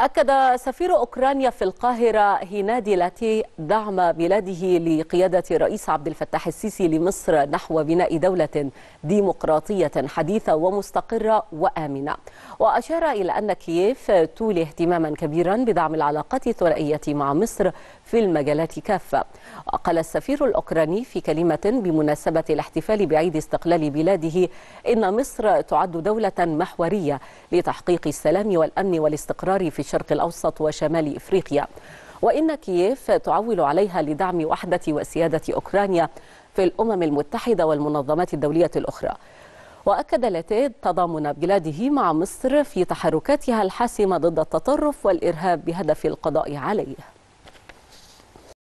أكد سفير أوكرانيا في القاهرة هينادي لاتي دعم بلاده لقيادة رئيس عبد الفتاح السيسي لمصر نحو بناء دولة ديمقراطية حديثة ومستقرة وآمنة وأشار إلى أن كييف تولي اهتماما كبيرا بدعم العلاقات الثنائية مع مصر في المجالات كافة وقال السفير الأوكراني في كلمة بمناسبة الاحتفال بعيد استقلال بلاده إن مصر تعد دولة محورية لتحقيق السلام والأمن والاستقرار في الشرق الأوسط وشمال إفريقيا وإن كييف تعول عليها لدعم وحدة وسيادة أوكرانيا في الأمم المتحدة والمنظمات الدولية الأخرى وأكد لاتيد تضامن بلاده مع مصر في تحركاتها الحاسمة ضد التطرف والإرهاب بهدف القضاء عليه